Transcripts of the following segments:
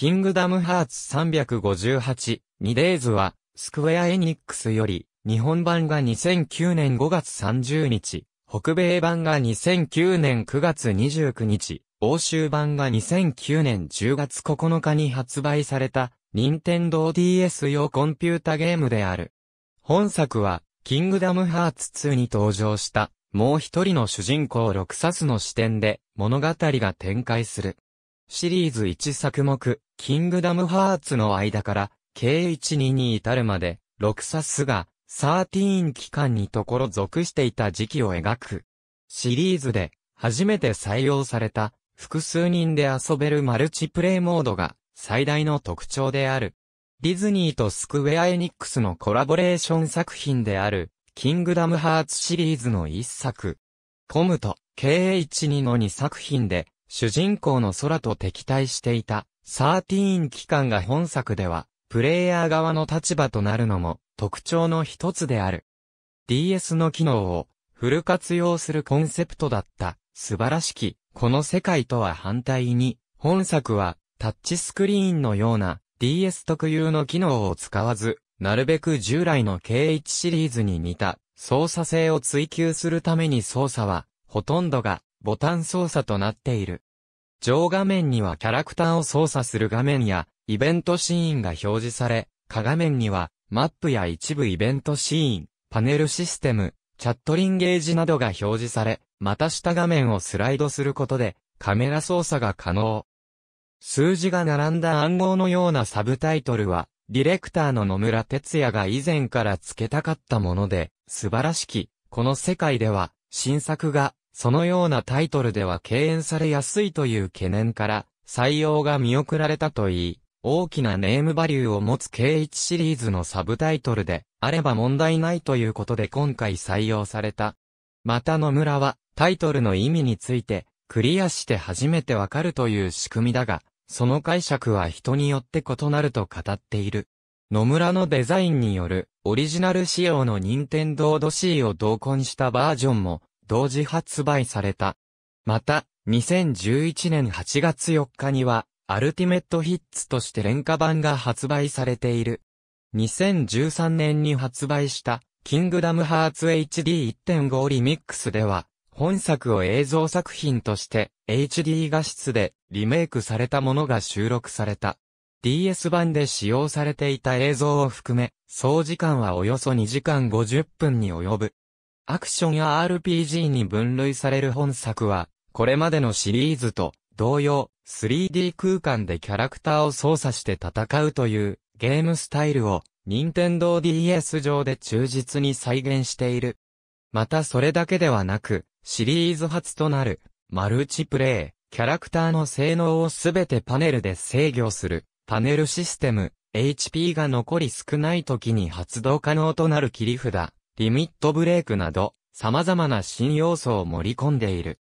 キングダムハーツ358、2デイズは、スクウェアエニックスより、日本版が2009年5月30日、北米版が2009年9月29日、欧州版が2009年10月9日に発売された、任天堂 DS 用コンピュータゲームである。本作は、キングダムハーツ2に登場した、もう一人の主人公ロクサスの視点で、物語が展開する。シリーズ1作目、キングダムハーツの間から、K12 に至るまで、ロクサスが、13期間にところ属していた時期を描く。シリーズで、初めて採用された、複数人で遊べるマルチプレイモードが、最大の特徴である。ディズニーとスクウェアエニックスのコラボレーション作品である、キングダムハーツシリーズの一作。コムと k 1 2の2作品で、主人公の空と敵対していた、13期間が本作では、プレイヤー側の立場となるのも特徴の一つである。DS の機能をフル活用するコンセプトだった素晴らしきこの世界とは反対に本作はタッチスクリーンのような DS 特有の機能を使わずなるべく従来の K1 シリーズに似た操作性を追求するために操作はほとんどがボタン操作となっている。上画面にはキャラクターを操作する画面や、イベントシーンが表示され、下画面には、マップや一部イベントシーン、パネルシステム、チャットリンゲージなどが表示され、また下画面をスライドすることで、カメラ操作が可能。数字が並んだ暗号のようなサブタイトルは、ディレクターの野村哲也が以前から付けたかったもので、素晴らしき、この世界では、新作がそのようなタイトルでは敬遠されやすいという懸念から、採用が見送られたといい、大きなネームバリューを持つ K1 シリーズのサブタイトルで、あれば問題ないということで今回採用された。また野村は、タイトルの意味について、クリアして初めてわかるという仕組みだが、その解釈は人によって異なると語っている。野村のデザインによるオリジナル仕様の任天堂 t e を同梱したバージョンも同時発売された。また、2011年8月4日には、アルティメットヒッツとして廉価版が発売されている。2013年に発売した、キングダムハーツ HD1.5 リミックスでは、本作を映像作品として、HD 画質でリメイクされたものが収録された。DS 版で使用されていた映像を含め、総時間はおよそ2時間50分に及ぶ。アクションや RPG に分類される本作は、これまでのシリーズと同様、3D 空間でキャラクターを操作して戦うというゲームスタイルを、任天堂 DS 上で忠実に再現している。またそれだけではなく、シリーズ初となる、マルチプレイ、キャラクターの性能をすべてパネルで制御する、パネルシステム、HP が残り少ない時に発動可能となる切り札、リミットブレイクなど、様々な新要素を盛り込んでいる。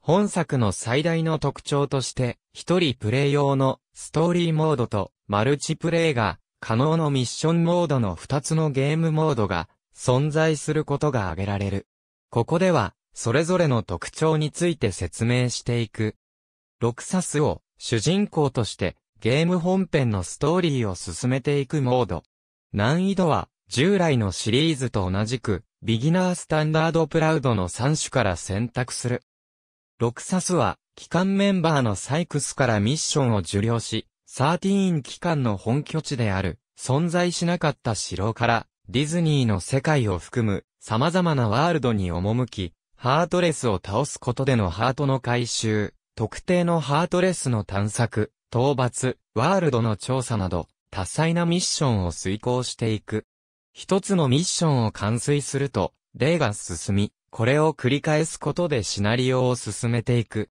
本作の最大の特徴として、一人プレイ用のストーリーモードとマルチプレイが可能のミッションモードの2つのゲームモードが存在することが挙げられる。ここでは、それぞれの特徴について説明していく。ロクサスを主人公としてゲーム本編のストーリーを進めていくモード。難易度は従来のシリーズと同じく、ビギナースタンダードプラウドの3種から選択する。ロクサスは、機関メンバーのサイクスからミッションを受領し、13機関の本拠地である、存在しなかった城から、ディズニーの世界を含む、様々なワールドに赴き、ハートレスを倒すことでのハートの回収、特定のハートレスの探索、討伐、ワールドの調査など、多彩なミッションを遂行していく。一つのミッションを完遂すると、例が進み、これを繰り返すことでシナリオを進めていく。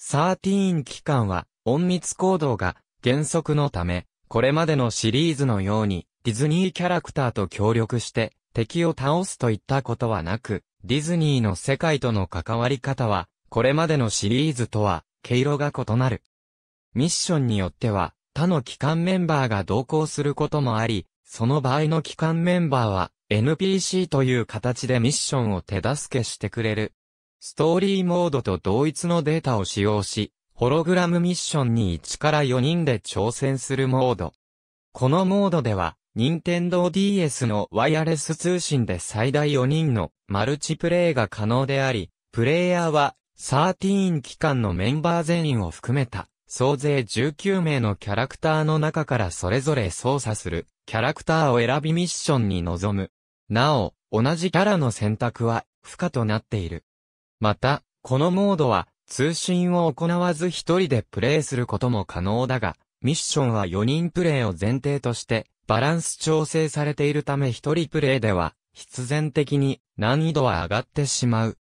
13期間は、隠密行動が原則のため、これまでのシリーズのように、ディズニーキャラクターと協力して、敵を倒すといったことはなく、ディズニーの世界との関わり方は、これまでのシリーズとは、毛色が異なる。ミッションによっては、他の機関メンバーが同行することもあり、その場合の機関メンバーは NPC という形でミッションを手助けしてくれる。ストーリーモードと同一のデータを使用し、ホログラムミッションに1から4人で挑戦するモード。このモードでは、任天堂 DS のワイヤレス通信で最大4人のマルチプレイが可能であり、プレイヤーは13機関のメンバー全員を含めた総勢19名のキャラクターの中からそれぞれ操作する、キャラクターを選びミッションに臨む。なお、同じキャラの選択は、不可となっている。また、このモードは、通信を行わず一人でプレイすることも可能だが、ミッションは4人プレイを前提として、バランス調整されているため一人プレイでは、必然的に難易度は上がってしまう。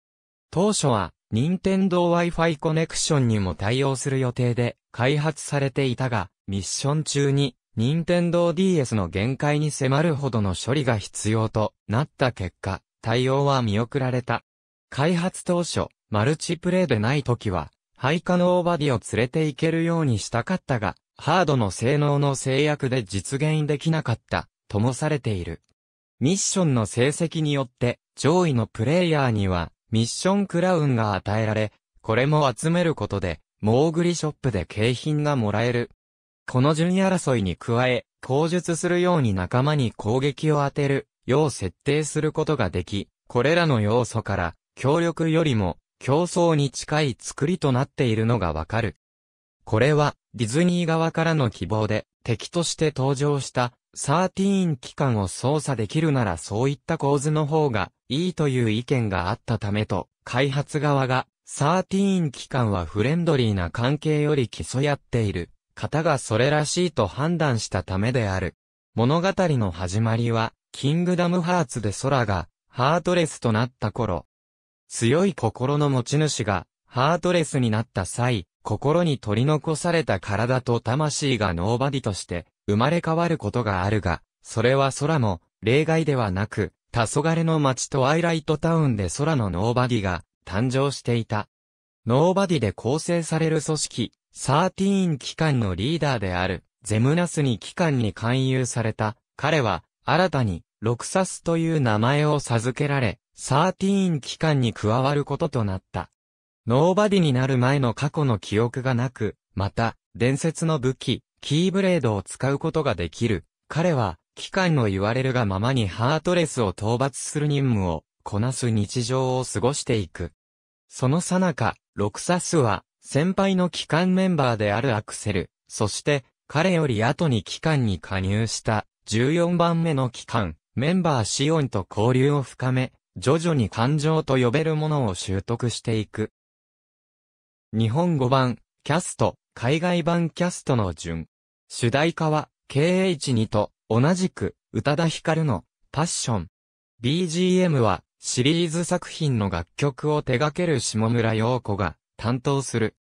当初は、任天堂 Wi-Fi コネクションにも対応する予定で、開発されていたが、ミッション中に、任天堂 DS の限界に迫るほどの処理が必要となった結果、対応は見送られた。開発当初、マルチプレイでない時は、配下のオーバディを連れていけるようにしたかったが、ハードの性能の制約で実現できなかった、ともされている。ミッションの成績によって、上位のプレイヤーには、ミッションクラウンが与えられ、これも集めることで、モーグリショップで景品がもらえる。この順位争いに加え、口述するように仲間に攻撃を当てる、よう設定することができ、これらの要素から、協力よりも、競争に近い作りとなっているのがわかる。これは、ディズニー側からの希望で、敵として登場した、13機関を操作できるならそういった構図の方がいいという意見があったためと、開発側が13期間はフレンドリーな関係より競い合っている方がそれらしいと判断したためである。物語の始まりは、キングダムハーツで空がハートレスとなった頃。強い心の持ち主がハートレスになった際、心に取り残された体と魂がノーバディとして生まれ変わることがあるが、それは空も例外ではなく、黄昏の街とアイライトタウンで空のノーバディが誕生していた。ノーバディで構成される組織、サーティーン機関のリーダーである、ゼムナスに機関に勧誘された、彼は、新たに、ロクサスという名前を授けられ、サーティーン機関に加わることとなった。ノーバディになる前の過去の記憶がなく、また、伝説の武器、キーブレードを使うことができる。彼は、機関の言われるがままにハートレスを討伐する任務をこなす日常を過ごしていく。そのさなか、ロクサスは、先輩の機関メンバーであるアクセル、そして、彼より後に機関に加入した、14番目の機関、メンバーシオンと交流を深め、徐々に感情と呼べるものを習得していく。日本語版、キャスト、海外版キャストの順。主題歌は、KH2 と、同じく、宇多田ヒカルの、パッション。BGM は、シリーズ作品の楽曲を手掛ける下村陽子が担当する。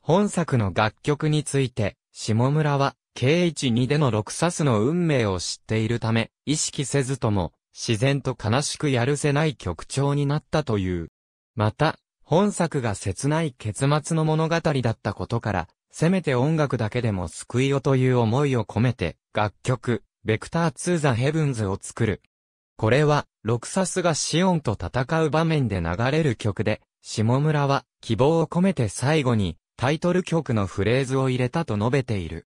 本作の楽曲について、下村は、K12 での6サスの運命を知っているため、意識せずとも、自然と悲しくやるせない曲調になったという。また、本作が切ない結末の物語だったことから、せめて音楽だけでも救いをという思いを込めて、楽曲、ベクター2ザヘブンズを作る。これは、ロクサスがシオンと戦う場面で流れる曲で、下村は希望を込めて最後にタイトル曲のフレーズを入れたと述べている。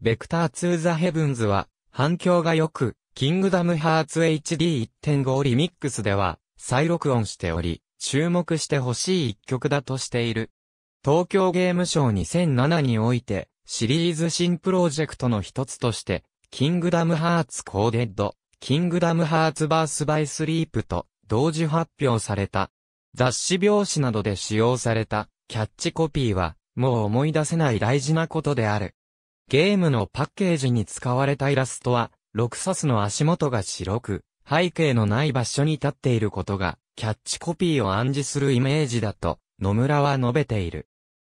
ベクター2ザヘブンズは反響が良く、キングダムハーツ HD1.5 リミックスでは再録音しており、注目してほしい一曲だとしている。東京ゲームショー2007において、シリーズ新プロジェクトの一つとして、キングダムハーツコーデッド、キングダムハーツバースバイスリープと同時発表された。雑誌表紙などで使用されたキャッチコピーはもう思い出せない大事なことである。ゲームのパッケージに使われたイラストは、ロクサスの足元が白く、背景のない場所に立っていることが、キャッチコピーを暗示するイメージだと、野村は述べている。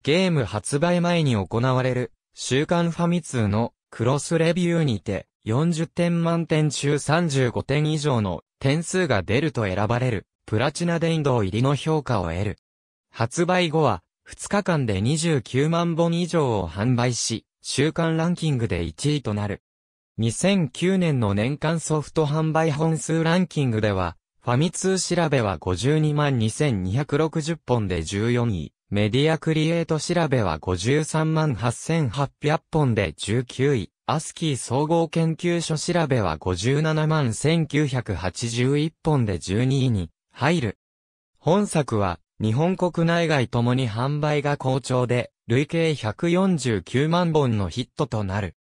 ゲーム発売前に行われる、週刊ファミ通のクロスレビューにて、40点満点中35点以上の点数が出ると選ばれる、プラチナ殿堂入りの評価を得る。発売後は、2日間で29万本以上を販売し、週間ランキングで1位となる。2009年の年間ソフト販売本数ランキングでは、ファミ通調べは52万2260本で14位、メディアクリエイト調べは53万8800本で19位。アスキー総合研究所調べは57万1981本で12位に入る。本作は日本国内外ともに販売が好調で、累計149万本のヒットとなる。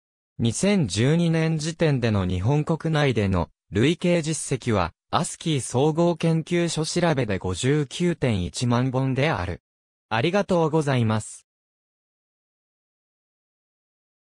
2012年時点での日本国内での累計実績は、アスキー総合研究所調べで59.1万本である。ありがとうございます。